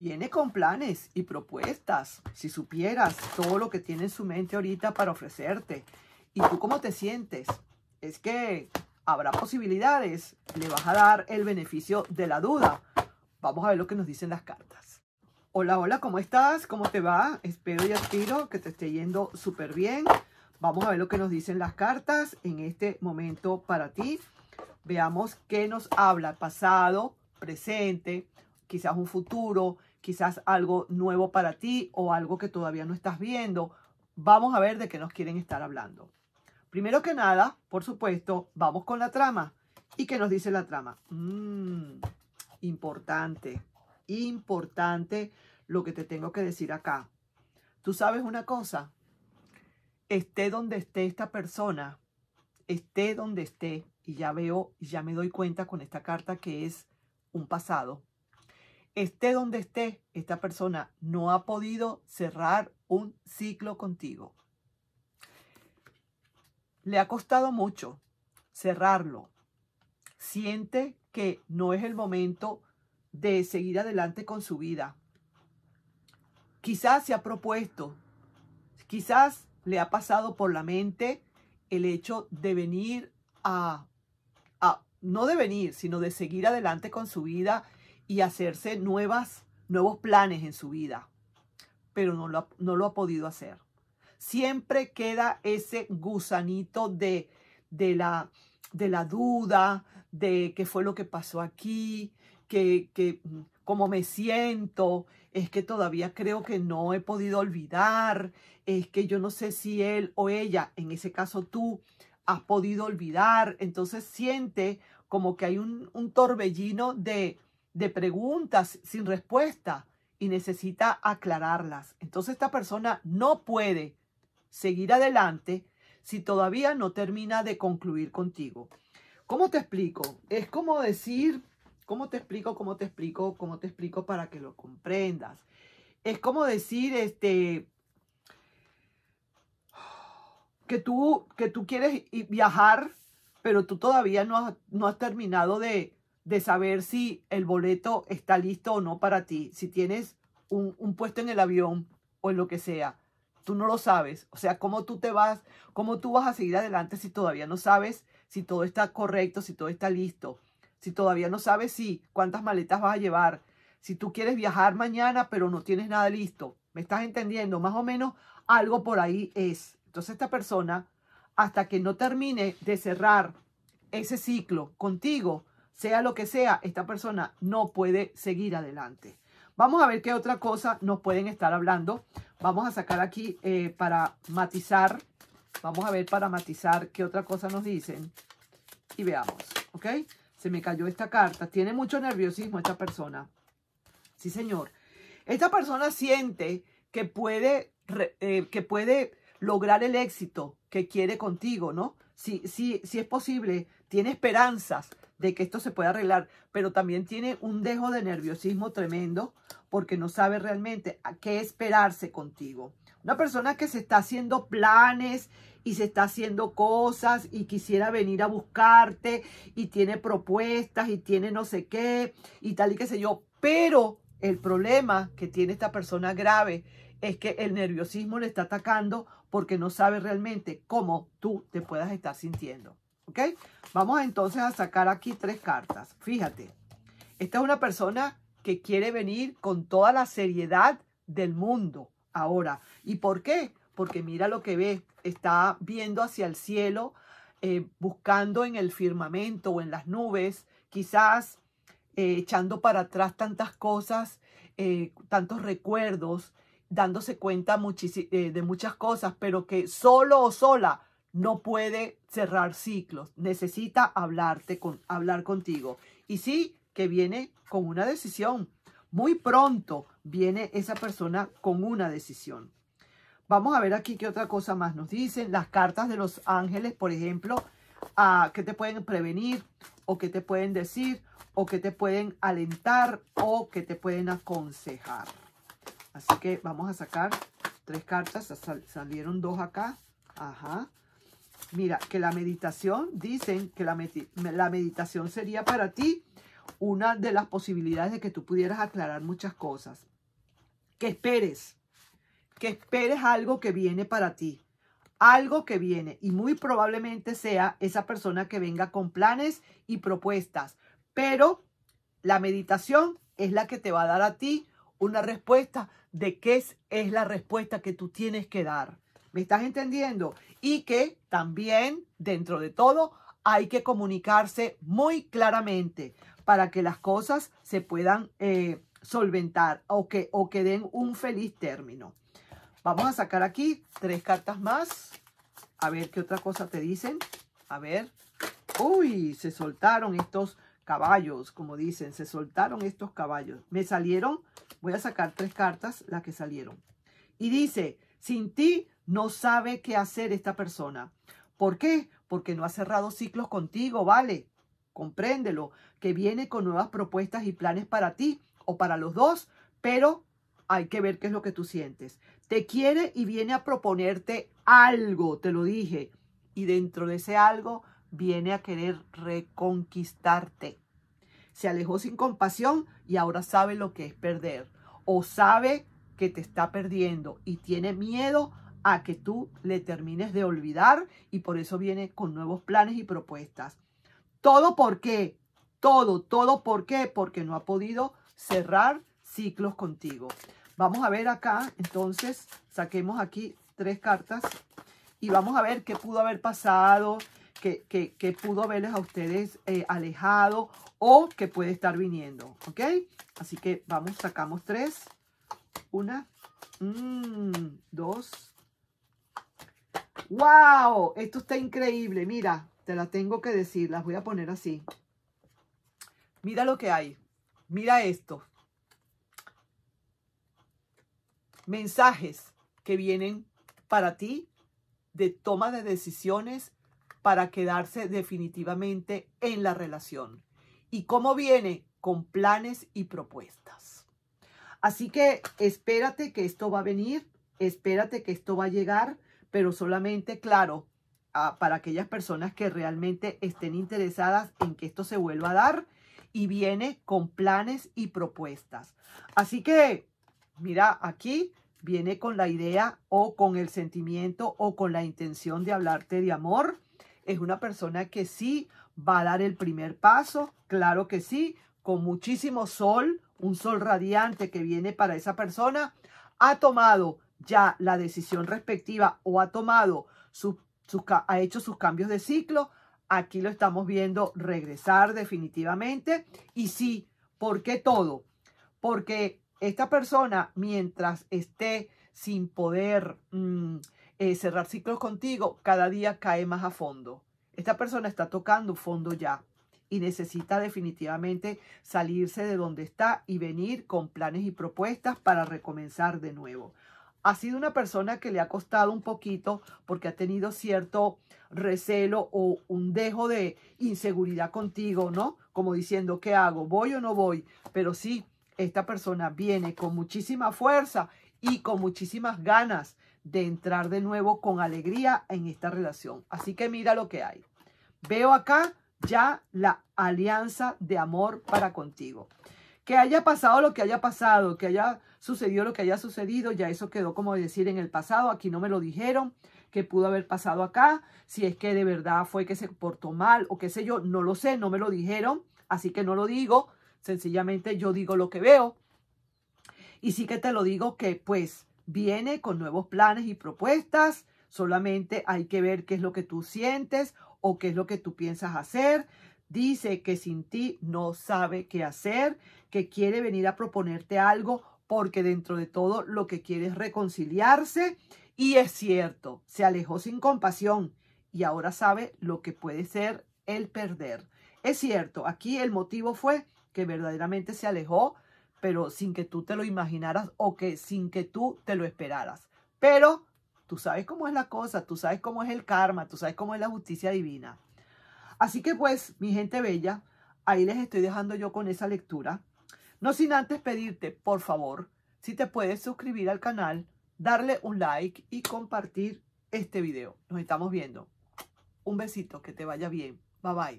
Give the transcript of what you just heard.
Viene con planes y propuestas. Si supieras todo lo que tiene en su mente ahorita para ofrecerte. ¿Y tú cómo te sientes? Es que habrá posibilidades. Le vas a dar el beneficio de la duda. Vamos a ver lo que nos dicen las cartas. Hola, hola, ¿cómo estás? ¿Cómo te va? Espero y aspiro que te esté yendo súper bien. Vamos a ver lo que nos dicen las cartas en este momento para ti. Veamos qué nos habla pasado, presente, quizás un futuro, quizás algo nuevo para ti o algo que todavía no estás viendo. Vamos a ver de qué nos quieren estar hablando. Primero que nada, por supuesto, vamos con la trama. ¿Y qué nos dice la trama? Mm, importante, importante lo que te tengo que decir acá. Tú sabes una cosa, esté donde esté esta persona, esté donde esté, y ya veo, ya me doy cuenta con esta carta que es un pasado, Esté donde esté, esta persona no ha podido cerrar un ciclo contigo. Le ha costado mucho cerrarlo. Siente que no es el momento de seguir adelante con su vida. Quizás se ha propuesto, quizás le ha pasado por la mente el hecho de venir a, a no de venir, sino de seguir adelante con su vida y hacerse nuevas, nuevos planes en su vida, pero no lo, no lo ha podido hacer. Siempre queda ese gusanito de, de, la, de la duda, de qué fue lo que pasó aquí, que, que mm, cómo me siento, es que todavía creo que no he podido olvidar, es que yo no sé si él o ella, en ese caso tú, has podido olvidar. Entonces siente como que hay un, un torbellino de, de preguntas sin respuesta y necesita aclararlas. Entonces esta persona no puede seguir adelante si todavía no termina de concluir contigo. ¿Cómo te explico? Es como decir, ¿cómo te explico? ¿Cómo te explico? ¿Cómo te explico para que lo comprendas? Es como decir, este, que tú, que tú quieres viajar, pero tú todavía no has terminado de, de saber si el boleto está listo o no para ti. Si tienes un, puesto en el avión o en lo que sea, tú no lo sabes. O sea, cómo tú te vas, cómo tú vas a seguir adelante si todavía no sabes si todo está correcto, si todo está listo, si todavía no sabes si cuántas maletas vas a llevar, si tú quieres viajar mañana pero no tienes nada listo. ¿Me estás entendiendo? Más o menos algo por ahí es. Entonces esta persona, hasta que no termine de cerrar ese ciclo contigo, sea lo que sea, esta persona no puede seguir adelante. Vamos a ver qué otra cosa nos pueden estar hablando. Vamos a sacar aquí eh, para matizar. Vamos a ver para matizar qué otra cosa nos dicen. Y veamos, ¿ok? Se me cayó esta carta. Tiene mucho nerviosismo esta persona. Sí, señor. Esta persona siente que puede, eh, que puede lograr el éxito que quiere contigo, ¿no? Sí, si es posible, tiene esperanzas de que esto se puede arreglar, pero también tiene un dejo de nerviosismo tremendo porque no sabe realmente a qué esperarse contigo. Una persona que se está haciendo planes y se está haciendo cosas y quisiera venir a buscarte y tiene propuestas y tiene no sé qué y tal y qué sé yo, pero el problema que tiene esta persona grave es que el nerviosismo le está atacando porque no sabe realmente cómo tú te puedas estar sintiendo. ¿Ok? Vamos entonces a sacar aquí tres cartas. Fíjate, esta es una persona que quiere venir con toda la seriedad del mundo ahora. ¿Y por qué? Porque mira lo que ve. Está viendo hacia el cielo, eh, buscando en el firmamento o en las nubes, quizás eh, echando para atrás tantas cosas, eh, tantos recuerdos, dándose cuenta de muchas cosas, pero que solo o sola no puede cerrar ciclos, necesita hablarte con, hablar contigo. Y sí, que viene con una decisión. Muy pronto viene esa persona con una decisión. Vamos a ver aquí qué otra cosa más nos dicen. Las cartas de los ángeles, por ejemplo, a qué te pueden prevenir o qué te pueden decir o qué te pueden alentar o qué te pueden aconsejar. Así que vamos a sacar tres cartas. salieron dos acá. Ajá. Mira, que la meditación, dicen que la, meditación sería para ti una de las posibilidades de que tú pudieras aclarar muchas cosas. Que esperes, que esperes algo que viene para ti, algo que viene y muy probablemente sea esa persona que venga con planes y propuestas, pero la meditación es la que te va a dar a ti una respuesta de qué es, es la respuesta que tú tienes que dar. ¿Me estás entendiendo? Y que también, dentro de todo, hay que comunicarse muy claramente para que las cosas se puedan eh, solventar o que, o que den un feliz término. Vamos a sacar aquí tres cartas más. A ver qué otra cosa te dicen. A ver. Uy, se soltaron estos caballos, como dicen. Se soltaron estos caballos. Me salieron. Voy a sacar tres cartas, las que salieron. Y dice, sin ti no sabe qué hacer esta persona. ¿Por qué? Porque no ha cerrado ciclos contigo, ¿vale? Compréndelo, que viene con nuevas propuestas y planes para ti o para los dos, pero hay que ver qué es lo que tú sientes. Te quiere y viene a proponerte algo, te lo dije. Y dentro de ese algo viene a querer reconquistarte. Se alejó sin compasión y ahora sabe lo que es perder. O sabe que te está perdiendo y tiene miedo a que tú le termines de olvidar y por eso viene con nuevos planes y propuestas. Todo por qué, todo, todo por qué, porque no ha podido cerrar ciclos contigo. Vamos a ver acá, entonces, saquemos aquí tres cartas y vamos a ver qué pudo haber pasado, qué, pudo haberles a ustedes eh, alejado o que puede estar viniendo, ¿ok? Así que vamos, sacamos tres, una, mm, dos, ¡Wow! Esto está increíble. Mira, te la tengo que decir. Las voy a poner así. Mira lo que hay. Mira esto. Mensajes que vienen para ti de toma de decisiones para quedarse definitivamente en la relación. ¿Y cómo viene? Con planes y propuestas. Así que espérate que esto va a venir, espérate que esto va a llegar pero solamente, claro, ah, para aquellas personas que realmente estén interesadas en que esto se vuelva a dar y viene con planes y propuestas. Así que, mira, aquí viene con la idea o con el sentimiento o con la intención de hablarte de amor. Es una persona que sí va a dar el primer paso, claro que sí, con muchísimo sol, un sol radiante que viene para esa persona. Ha tomado ya la decisión respectiva o ha tomado sus, ha hecho sus cambios de ciclo, aquí lo estamos viendo regresar definitivamente. Y sí, ¿por qué todo? Porque esta persona, mientras esté sin poder mm, eh, cerrar ciclos contigo, cada día cae más a fondo. Esta persona está tocando fondo ya y necesita definitivamente salirse de donde está y venir con planes y propuestas para recomenzar de nuevo ha sido una persona que le ha costado un poquito porque ha tenido cierto recelo o un dejo de inseguridad contigo, ¿no? Como diciendo, ¿qué hago? ¿Voy o no voy? Pero sí, esta persona viene con muchísima fuerza y con muchísimas ganas de entrar de nuevo con alegría en esta relación. Así que mira lo que hay. Veo acá ya la alianza de amor para contigo que haya pasado lo que haya pasado, que haya sucedido lo que haya sucedido, ya eso quedó como decir en el pasado, aquí no me lo dijeron, que pudo haber pasado acá, si es que de verdad fue que se portó mal o qué sé yo, no lo sé, no me lo dijeron, así que no lo digo, sencillamente yo digo lo que veo. Y sí que te lo digo que pues viene con nuevos planes y propuestas, solamente hay que ver qué es lo que tú sientes o qué es lo que tú piensas hacer, Dice que sin ti no sabe qué hacer, que quiere venir a proponerte algo porque dentro de todo lo que quiere es reconciliarse. Y es cierto, se alejó sin compasión y ahora sabe lo que puede ser el perder. Es cierto, aquí el motivo fue que verdaderamente se alejó, pero sin que tú te lo imaginaras o que sin que tú te lo esperaras. Pero tú sabes cómo es la cosa, tú sabes cómo es el karma, tú sabes cómo es la justicia divina. Así que pues, mi gente bella, ahí les estoy dejando yo con esa lectura. No sin antes pedirte, por favor, si te puedes suscribir al canal, darle un like y compartir este video. Nos estamos viendo. Un besito, que te vaya bien. Bye bye.